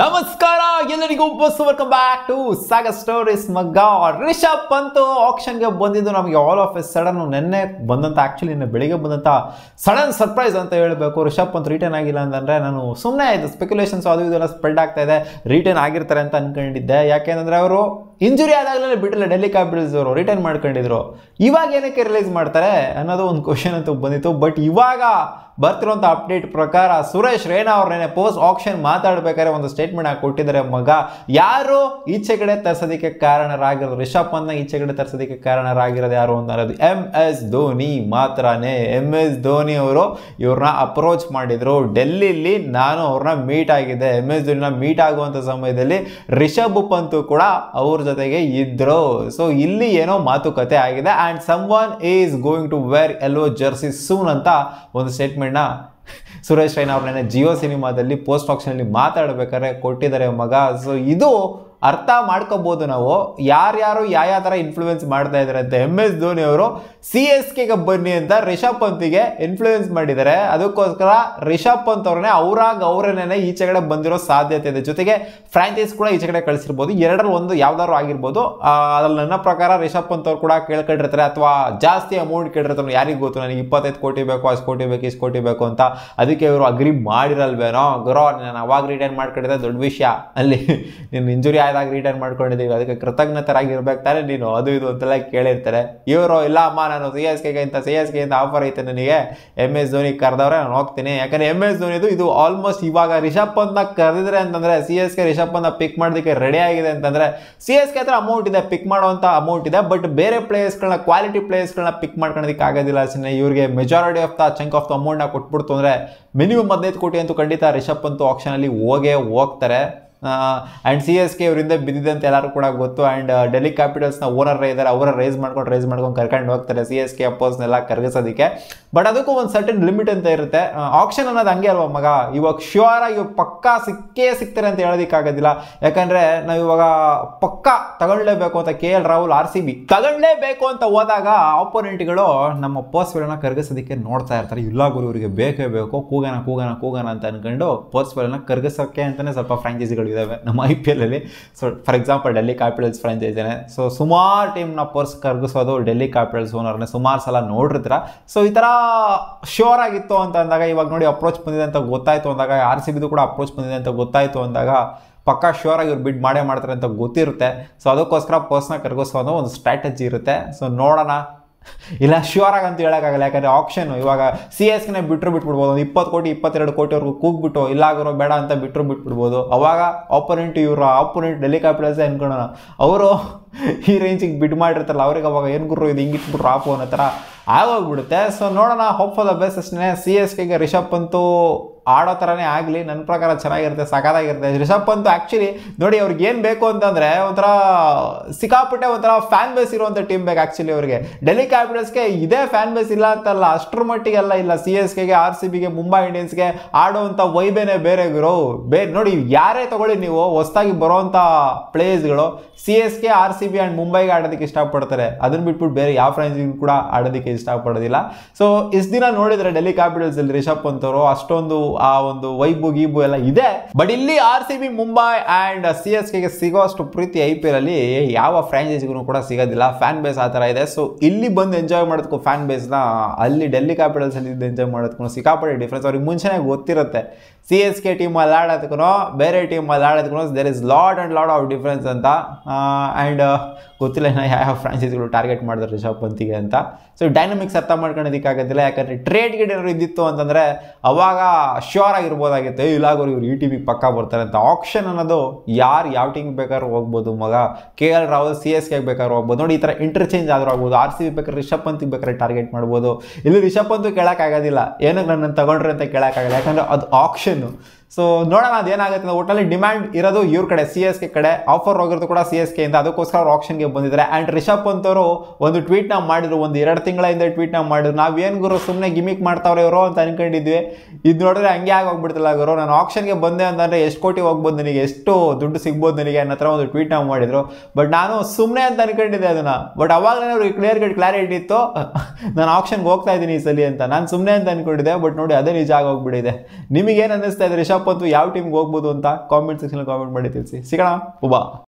ನಮಸ್ಕಾರ ಎಲ್ಲರಿಗೂ ಬಸ್ welcome back to Saga Stories ಮಗ್ಗ ರಿಷಬ್ ಪಂತ್ ಆಕ್ಷನ್ಗೆ ಬಂದಿದ್ದು ನಮಗೆ ಆಲ್ ಆಫ್ ಎ ಸಡನ್ ನೆನ್ನೆ ಬಂದಂತ ಆಕ್ಚುಲಿ ನಿನ್ನೆ ಬೆಳಿಗ್ಗೆ ಬಂದಂತ ಸಡನ್ ಸರ್ಪ್ರೈಸ್ ಅಂತ ಹೇಳಬೇಕು ರಿಷಬ್ ಪಂತ್ ರಿಟರ್ನ್ ಆಗಿಲ್ಲ ಅಂತಂದ್ರೆ ನಾನು ಸುಮ್ಮನೆ ಇದು ಸ್ಪೆಕ್ಯುಲೇಷನ್ಸ್ ಅದು ಇದೆಲ್ಲ ಸ್ಪ್ರೆಡ್ ಆಗ್ತಾ ಇದೆ ರಿಟರ್ನ್ ಆಗಿರ್ತಾರೆ ಅಂತ ಅನ್ಕೊಂಡಿದ್ದೆ ಯಾಕೆಂದ್ರೆ ಅವರು ಇಂಜುರಿ ಆದಾಗಲೇ ಬಿಟ್ಟಿಲ್ಲ ಡೆಲ್ಲಿ ಕ್ಯಾಪಿಟಲ್ಸ್ ಅವರು ರಿಟರ್ನ್ ಮಾಡ್ಕೊಂಡಿದ್ರು ಇವಾಗ ಏನಕ್ಕೆ ರಿಲೀಸ್ ಮಾಡ್ತಾರೆ ಅನ್ನೋದು ಒಂದು ಕ್ವಶನ್ ಅಂತ ಬಂದಿತ್ತು ಬಟ್ ಇವಾಗ ಬರ್ತಿರುವಂತ ಅಪ್ಡೇಟ್ ಪ್ರಕಾರ ಸುರೇಶ್ ರೈನಾ ನೆನೆ ಪೋಸ್ಟ್ ಆಕ್ಷನ್ ಮಾತಾಡಬೇಕಾದ್ರೆ ಒಂದು ಸ್ಟೇಟ್ಮೆಂಟ್ ಹಾಕಿ ಕೊಟ್ಟಿದ್ದಾರೆ ಮಗ ಯಾರು ಈಚೆಗಡೆ ಕಡೆ ತರಿಸೋದಕ್ಕೆ ಕಾರಣರಾಗಿರೋದು ರಿಷಬ್ ಪಂತ್ನ ಈಚೆಗಡೆ ಕಡೆ ತರಿಸೋದಕ್ಕೆ ಕಾರಣರಾಗಿರೋದು ಯಾರು ಅಂತ ಅನ್ನೋದು ಎಂ ಎಸ್ ಧೋನಿ ಮಾತ್ರನೇ ಎಂ ಎಸ್ ಧೋನಿ ಅವರು ಇವ್ರನ್ನ ಅಪ್ರೋಚ್ ಮಾಡಿದರು ಡೆಲ್ಲಿಲಿ ನಾನು ಅವ್ರನ್ನ ಮೀಟ್ ಆಗಿದ್ದೆ ಎಂ ಎಸ್ ಧೋನಿನ ಮೀಟ್ ಆಗುವಂಥ ಸಮಯದಲ್ಲಿ ರಿಷಬ್ ಪಂತು ಕೂಡ ಅವ್ರ ಜೊತೆಗೆ ಇದ್ದರು ಸೊ ಇಲ್ಲಿ ಏನೋ ಮಾತುಕತೆ ಆಗಿದೆ and some one is going to wear yellow jersey soon ಅಂತ ಒಂದು ಸ್ಟೇಟ್ಮೆಂಟ್ನ ಸುರೇಶ್ ರೈನಾ ಅವ್ರನ್ನೇ ಜಿಯೋ ಸಿನಿಮಾದಲ್ಲಿ ಪೋಸ್ಟ್ ಆಕ್ಷನಲ್ಲಿ ಮಾತಾಡಬೇಕಾದ್ರೆ ಕೊಟ್ಟಿದ್ದಾರೆ ಮಗ ಸೊ ಇದು ಅರ್ಥ ಮಾಡ್ಕೋಬೋದು ನಾವು ಯಾರ್ಯಾರು ಯಾವ ಥರ ಇನ್ಫ್ಲೂಯೆನ್ಸ್ ಮಾಡ್ತಾ ಇದ್ದಾರೆ ಅಂತ ಎಂ ಎಸ್ ಧೋನಿ ಅವರು ಸಿ ಎಸ್ ಕೆಗೆ ಬನ್ನಿ ಅಂತ ರಿಷಬ್ ಪಂತಿಗೆ ಇನ್ಫ್ಲೂಯೆನ್ಸ್ ಮಾಡಿದ್ದಾರೆ ಅದಕ್ಕೋಸ್ಕರ ರಿಷಬ್ ಪಂತ್ ಅವ್ರನ್ನೇ ಅವರಾಗ ಅವ್ರನ್ನೇ ಈಚೆ ಕಡೆ ಬಂದಿರೋ ಸಾಧ್ಯತೆ ಇದೆ ಜೊತೆಗೆ ಫ್ರಾಂಚೈಸ್ ಕೂಡ ಈಚೆ ಕಡೆ ಕಳಿಸಿರ್ಬೋದು ಎರಡರಲ್ಲಿ ಒಂದು ಯಾವ್ದಾದ್ರು ಆಗಿರ್ಬೋದು ಅದ್ರಲ್ಲಿ ನನ್ನ ಪ್ರಕಾರ ರಿಷಬ್ ಪಂತ್ ಅವ್ರು ಕೂಡ ಕೇಳ್ಕೊಂಡಿರ್ತಾರೆ ಅಥವಾ ಜಾಸ್ತಿ ಅಮೌಂಟ್ ಕೇಳಿರ್ತಾರೆ ಯಾರಿಗೂ ಗೊತ್ತು ನನಗೆ ಇಪ್ಪತ್ತೈದು ಕೋಟಿ ಬೇಕು ಅಷ್ಟು ಕೋಟಿ ಬೇಕು ಇಷ್ಟು ಕೋಟಿ ಬೇಕು ಅಂತ ಅದಕ್ಕೆ ಇವರು ಅಗ್ರಿ ಮಾಡಿರಲ್ವೇನೋ ಗುರೋ ನಾನು ಅವಾಗ ರಿಟೈನ್ ಮಾಡ್ಕೊಂಡಿದ್ದೆ ದೊಡ್ಡ ವಿಷಯ ಅಲ್ಲಿ ನಿನ್ನ ಇಂಜುರಿ ಸಹಾಯದಾಗ ರಿಟರ್ನ್ ಮಾಡ್ಕೊಂಡಿದ್ದೀವಿ ಅದಕ್ಕೆ ಕೃತಜ್ಞತರಾಗಿರ್ಬೇಕು ತಾನೆ ನೀನು ಅದು ಇದು ಅಂತೆಲ್ಲ ಕೇಳಿರ್ತಾರೆ ಇವರು ಇಲ್ಲ ಅಮ್ಮ ನಾನು ಸಿ ಎಸ್ ಕೆಗೆ ಇಂಥ ಸಿ ಎಸ್ ಕೆ ಇಂದ ಆಫರ್ ಐತೆ ನನಗೆ ಎಮ್ ಎಸ್ ಧೋನಿ ಕರೆದವ್ರೆ ನಾನು ಹೋಗ್ತೀನಿ ಯಾಕಂದರೆ ಎಮ್ ಎಸ್ ಧೋನಿದು ಇದು ಆಲ್ಮೋಸ್ಟ್ ಇವಾಗ ರಿಷಬ್ ಪಂತ್ನ ಕರೆದಿದ್ರೆ ಅಂತಂದರೆ C S K Rishabh pick ಮಾಡೋದಕ್ಕೆ ರೆಡಿ ಆಗಿದೆ ಅಂತಂದರೆ ಸಿ ಎಸ್ ಕೆ ಹತ್ರ ಅಮೌಂಟ್ ಇದೆ ಪಿಕ್ ಮಾಡುವಂಥ ಅಮೌಂಟ್ ಇದೆ ಬಟ್ ಬೇರೆ ಪ್ಲೇಯರ್ಸ್ಗಳನ್ನ ಕ್ವಾಲಿಟಿ ಪ್ಲೇಯರ್ಸ್ಗಳನ್ನ ಪಿಕ್ ಮಾಡ್ಕೊಳೋದಕ್ಕೆ ಆಗೋದಿಲ್ಲ ಸುಮ್ಮನೆ ಇವರಿಗೆ majority of the chunk of the ಅಮೌಂಟ್ನ ಕೊಟ್ಬಿಡ್ತು ಅಂದರೆ ಮಿನಿಮಮ್ ಹದಿನೈದು ಕೋಟಿ ಅಂತೂ ಖಂಡಿತ ರಿಷಬ್ ಪಂತು ಆಪ್ಷನಲ್ಲಿ ಹೋಗೇ ಹೋಗ್ತಾರೆ ಆ್ಯಂಡ್ ಸಿ ಎಸ್ ಕೆ ಬಿದ್ದಿದೆ ಅಂತ ಎಲ್ಲರೂ ಕೂಡ ಗೊತ್ತು ಆ್ಯಂಡ್ ಡೆಲ್ಲಿ ಕ್ಯಾಪಿಟಲ್ಸ್ನ ಓನರ್ ಇದ್ದಾರೆ ಅವರ ರೈಸ್ ಮಾಡ್ಕೊಂಡು ರೈಸ್ ಮಾಡ್ಕೊಂಡು ಕರ್ಕೊಂಡು ಹೋಗ್ತಾರೆ ಸಿ ಎಸ್ ಕೆ ಅಪೋಸ್ನೆಲ್ಲ ಕರ್ಗಿಸೋದಕ್ಕೆ ಬಟ್ ಅದಕ್ಕೂ ಒಂದು ಸರ್ಟನ್ ಲಿಮಿಟ್ ಅಂತ ಇರುತ್ತೆ ಆಪ್ಷನ್ ಅನ್ನೋದು ಹಂಗೆ ಅಲ್ವಾ ಮಗ ಇವಾಗ ಶ್ಯೂರ್ ಆಗಿ ಪಕ್ಕಾ ಸಿಕ್ಕೇ ಸಿಗ್ತಾರೆ ಅಂತ ಹೇಳೋದಕ್ಕಾಗೋದಿಲ್ಲ ಯಾಕಂದರೆ ನಾವು ಇವಾಗ ಪಕ್ಕಾ ತಗೊಳ್ಳೇಬೇಕು ಅಂತ K L Rahul R C B ತಗೊಳ್ಳೇಬೇಕು ಅಂತ ಹೋದಾಗ ಆಪೋನೆಂಟ್ಗಳು ನಮ್ಮ ವೇಲನ್ನ ಕರ್ಗಿಸೋದಕ್ಕೆ ನೋಡ್ತಾ ಇರ್ತಾರೆ ಇಲ್ಲ ಗುರು ಇವರಿಗೆ ಬೇಕೇ ಬೇಕು ಕೂಗನ ಕೂಗನ ಕೂಗನ ಅಂತ ಅನ್ಕೊಂಡು ಪೋಸ್ಟ್ವೇಲನ್ನ ಕರ್ಗಿಸೋಕ್ಕೆ ಅಂತಲೇ ಸ್ವಲ್ಪ ಫ್ರಾಂಚೈಸಿಗಳು ಇದ್ದಾವೆ ನಮ್ಮ ಐ ಪಿ ಎಲ್ ಅಲ್ಲಿ so for example Delhi Capitals ಫ್ರಾಂಚೈಸಿನೇ ಸೊ ಸುಮಾರು ಟೀಮ್ನ ಪರ್ಸ್ ಕರ್ಗಿಸೋದು ಡೆಲ್ಲಿ ಕ್ಯಾಪಿಟಲ್ಸ್ ಓನರ್ನೇ ಸುಮಾರು ಸಲ ನೋಡಿರ್ತೀರ ಸೊ ಈ ಥರ ಶ್ಯೂರ್ ಆಗಿತ್ತು ಅಂತ ಅಂದಾಗ ಇವಾಗ ನೋಡಿ ಅಪ್ರೋಚ್ ಬಂದಿದೆ ಅಂತ ಗೊತ್ತಾಯಿತು ಅಂದಾಗ ಆರ್ ಸಿ ಬಿದು ಕೂಡ ಅಪ್ರೋಚ್ ಬಂದಿದೆ ಅಂತ ಗೊತ್ತಾಯಿತು ಅಂದಾಗ ಪಕ್ಕಾ ಶ್ಯೂರ್ ಆಗಿ ಇವ್ರು ಬಿಡ್ ಮಾಡೇ ಮಾಡ್ತಾರೆ ಅಂತ ಗೊತ್ತಿರುತ್ತೆ ಸೊ ಅದಕ್ಕೋಸ್ಕರ ಪರ್ಸ್ನ ಕರ್ಗಿಸೋದು ಒಂದು ಸ್ಟ್ರಾಟಜಿ ಇರುತ್ತೆ ಸೊ ನೋಡೋಣ ಇಲ್ಲ ಶ್ಯೂರ್ ಆಗಂತ ಹೇಳೋಕ್ಕಾಗಲ್ಲ ಯಾಕಂದರೆ ಆಪ್ಷನ್ ಇವಾಗ ಸಿ ಎಸ್ಗೆ ಬಿಟ್ಟರು ಬಿಟ್ಬಿಡ್ಬೋದು ಒಂದು ಇಪ್ಪತ್ತು ಕೋಟಿ ಇಪ್ಪತ್ತೆರಡು ಕೋಟಿವರೆಗೂ ಕೂಗ್ಬಿಟ್ಟು ಇಲ್ಲಾಗಿರೋ ಬೇಡ ಅಂತ ಬಿಟ್ಟರು ಬಿಟ್ಬಿಡ್ಬೋದು ಅವಾಗ ಆಪೋನೆಂಟ್ ಇವರು ಆಪೋನೆಂಟ್ ಡೆಲ್ಲಿ ಕ್ಯಾಪಿಟಲ್ಸ್ ಅನ್ಕೊಳ್ಳೋಣ ಅವರು ಈ ರೇಂಜಿಗೆ ಬಿಡ್ ಮಾಡಿರ್ತಾರಲ್ಲ ಅವ್ರಿಗೆ ಅವಾಗ ಏನು ಗುರು ಇದು ಇಟ್ಬಿಟ್ರು ಆಪು ಅನ್ನೋ ಥರ ಆಗೋಗ್ಬಿಡುತ್ತೆ ಸೊ ನೋಡೋಣ ಹೋಪ್ ಫಾರ್ ದ ಬೆಸ್ಟ್ ಅಷ್ಟೇ ಸಿ ಎಸ್ ಕೆಗೆ ರಿಷಬ್ ಅಂತೂ ಆಡೋ ಥರನೇ ಆಗಲಿ ನನ್ನ ಪ್ರಕಾರ ಚೆನ್ನಾಗಿರುತ್ತೆ ಸಖತ್ತಾಗಿರುತ್ತೆ ರಿಷಬ್ ಪಂತ್ ಆ್ಯಕ್ಚುಲಿ ನೋಡಿ ಅವ್ರಿಗೆ ಏನು ಬೇಕು ಅಂತಂದರೆ ಒಂಥರ ಸಿಕ್ಕಾಪಟ್ಟೆ ಒಂಥರ ಫ್ಯಾನ್ ಬೇಸ್ ಇರುವಂಥ ಟೀಮ್ ಬೇಕು ಆ್ಯಕ್ಚುಲಿ ಅವರಿಗೆ ಡೆಲ್ಲಿ ಕ್ಯಾಪಿಟಲ್ಸ್ಗೆ ಇದೇ ಫ್ಯಾನ್ ಬೇಸ್ ಇಲ್ಲ ಅಂತಲ್ಲ ಅಷ್ಟರ ಮಟ್ಟಿಗೆಲ್ಲ ಇಲ್ಲ ಸಿ ಎಸ್ ಕೆಗೆ ಆರ್ ಸಿ ಬಿಗೆ ಮುಂಬೈ ಇಂಡಿಯನ್ಸ್ಗೆ ಆಡುವಂಥ ವೈಬೇನೆ ಬೇರೆ ಗುರು ಬೇ ನೋಡಿ ಯಾರೇ ತೊಗೊಳ್ಳಿ ನೀವು ಹೊಸದಾಗಿ ಬರೋವಂಥ ಪ್ಲೇಯರ್ಸ್ಗಳು C S K R C B and ಮುಂಬೈಗೆ ಆಡೋದಕ್ಕೆ ಇಷ್ಟಪಡ್ತಾರೆ ಅದನ್ನು ಬಿಟ್ಬಿಟ್ಟು ಬೇರೆ ಯಾವ ಫ್ರಾಂಚೈಸಿಗೂ ಕೂಡ ಆಡೋದಕ್ಕೆ ಇಷ್ಟಪಡೋದಿಲ್ಲ ಸೊ ಇಷ್ಟು ದಿನ ನೋಡಿದರೆ ಡೆಲ್ಲಿ ಕ್ಯಾಪಿಟಲ್ಸಲ್ಲಿ ರಿಷಬ್ ಪಂತ್ ಅವರು ಅಷ್ಟೊಂದು ಆ ಒಂದು ವೈಬು ಗೀಬು ಎಲ್ಲ ಇದೆ ಬಟ್ ಇಲ್ಲಿ R C B Mumbai and C S ಕೆಗೆ ಸಿಗೋಷ್ಟು ಪ್ರೀತಿ ಐ ಪಿ ಎಲ್ ಅಲ್ಲಿ ಯಾವ ಫ್ರಾಂಚೈಸಿಗೂ ಕೂಡ ಸಿಗೋದಿಲ್ಲ ಫ್ಯಾನ್ ಬೇಸ್ ಆ ತರ ಇದೆ ಸೊ ಇಲ್ಲಿ ಬಂದು ಎಂಜಾಯ್ ಮಾಡೋದಕ್ಕೂ ಫ್ಯಾನ್ ಬೇಸ್ ಅಲ್ಲಿ ಡೆಲ್ಲಿ ಕ್ಯಾಪಿಟಲ್ಸ್ ಅಲ್ಲಿ ಎಂಜಾಯ್ ಮಾಡೋದಕ್ಕೂ ಸಿಕ್ಕಾಪಟ್ಟೆ ಡಿಫ್ರೆನ್ಸ್ ಅವ್ರಿಗೆ ಮುಂಚೆನೇ ಗೊತ್ತಿರುತ್ತೆ ಸಿ ಎಸ್ ಕೆ ಟೀಮ್ ಅಲ್ಲಿ ಆಡೋದಕ್ಕೂ ಬೇರೆ ಟೀಮ್ ಅಲ್ಲಿ ಆಡೋದಕ್ಕೂ there is load and load of difference ಅಂತ ಆ್ಯಂಡ್ ಗೊತ್ತಿಲ್ಲ ಯಾವ ಫ್ರಾಂಚೈಸಿಗಳು ಟಾರ್ಗೆಟ್ ಮಾಡಿದ್ರು ರಿಷಬ್ ಪಂತಿಗೆ ಅಂತ ಸೊ ಡೈನಮಿಕ್ಸ್ ಅರ್ಥ ಮಾಡ್ಕೊಳ್ಳೋದಕ್ಕಾಗೋದಿಲ್ಲ ಯಾಕಂದರೆ ಟ್ರೇಡ್ ಗಿಡ ಏನಾದ್ರು ಇದ್ದಿತ್ತು ಅಂತಂದರೆ ಅವಾಗ ಅಶ್ಯೂರ್ ಆಗಿರ್ಬೋದಾಗಿತ್ತು ಇಲ್ಲಾಗೋರು ಇವರು ಯು ಟಿ ಬಿಗೆ ಪಕ್ಕ ಬರ್ತಾರೆ ಅಂತ ಆಪ್ಷನ್ ಅನ್ನೋದು ಯಾರು ಯಾವ ಟೀಮ್ಗೆ ಬೇಕಾದ್ರೂ ಹೋಗ್ಬೋದು ಮಗ K L Rahul C S ಕೆಗೆ ಬೇಕಾದ್ರೂ ಹೋಗ್ಬೋದು ನೋಡಿ ಈ ಥರ ಇಂಟರ್ಚೇಂಜ್ ಆದರೂ ಆಗ್ಬೋದು ಆರ್ ಸಿ ಬಿ ಬೇಕಾದ್ರೆ ರಿಷಬ್ ಪಂತಿಗೆ ಬೇಕಾದ್ರೆ ಟಾರ್ಗೆಟ್ ಮಾಡ್ಬೋದು ಇಲ್ಲಿ ರಿಷಬ್ ಪಂತು ಕೇಳೋಕ್ಕಾಗೋದಿಲ್ಲ ಏನಕ್ಕೆ ನನ್ನನ್ನು ತಗೊಂಡ್ರೆ ಅಂತ ಕೇಳೋಕ್ಕಾಗಲ್ಲ ಯಾಕಂದರೆ ಅದು ಆಪ್ಷನ್ನು ಸೊ ನೋಡೋಣ ಅದೇನಾಗುತ್ತೆ ಒಟ್ಟಲ್ಲಿ ಡಿಮ್ಯಾಂಡ್ ಇರೋದು ಇವ್ರ ಕಡೆ ಸಿ ಎಸ್ ಕೆ ಕಡೆ ಆಫರ್ ಹೋಗಿರೋದು ಕೂಡ ಸಿ ಎಸ್ ಕೆ ಇಂದ ಅದಕ್ಕೋಸ್ಕರ ಅವ್ರು ಆಪ್ಷನ್ಗೆ ಬಂದಿದ್ದಾರೆ ಆ್ಯಂಡ್ ರಿಷಬ್ ಅಂತವರು ಒಂದು ಟ್ವೀಟ್ನ ಮಾಡಿದ್ರು ಒಂದು ಎರಡು ತಿಂಗಳ ಹಿಂದೆ ಟ್ವೀಟ್ನ ಮಾಡಿದ್ರು ನಾವು ಏನು ಗುರು ಸುಮ್ಮನೆ ಗಿಮಿಕ್ ಮಾಡ್ತಾವ್ರೆ ಇವರು ಅಂತ ಅನ್ಕೊಂಡಿದ್ವಿ ಇದು ನೋಡಿದ್ರೆ ಹಂಗೆ ಆಗೋಗ್ಬಿಡ್ತಲ್ಲ ಗುರು ನಾನು ಆಪ್ಷನ್ಗೆ ಬಂದೆ ಅಂತಂದರೆ ಎಷ್ಟು ಕೋಟಿ ಹೋಗ್ಬೋದು ನನಗೆ ಎಷ್ಟು ದುಡ್ಡು ಸಿಗ್ಬೋದು ನನಗೆ ಅನ್ನೋ ಒಂದು ಒಂದು ಟ್ವೀಟ್ನ ಮಾಡಿದರು ಬಟ್ ನಾನು ಸುಮ್ಮನೆ ಅಂತ ಅನ್ಕೊಂಡಿದ್ದೆ ಅದನ್ನು ಬಟ್ ಅವಾಗಲೇ ಅವ್ರಿಗೆ ಕ್ಲಿಯರ್ ಕಟ್ ಕ್ಲಾರಿಟಿ ಇತ್ತು ನಾನು ಆಪ್ಷನ್ಗೆ ಹೋಗ್ತಾ ಇದ್ದೀನಿ ಈ ಸಲ ಅಂತ ನಾನು ಸುಮ್ಮನೆ ಅಂತ ಅನ್ಕೊಂಡಿದ್ದೆ ಬಟ್ ನೋಡಿ ಅದೇ ನಿಜ ಆಗೋಗ್ಬಿಟ್ಟಿದೆ ನಿಮಗೇನು ಅನ್ನಿಸ್ತಾ ಇದೆ ರಿಷಬ್ ಪದ್ದು ಅಂತೂ ಯಾವ ಟೀಮ್ಗೆ ಹೋಗ್ಬೋದು ಅಂತ ಕಾಮೆಂಟ್ ಸೆಕ್ಷನ್ ಕಾಮೆಂಟ್ ಮಾಡಿ ತಿಳಿಸಿ ಸಿಗೋಣ ಉಬಾ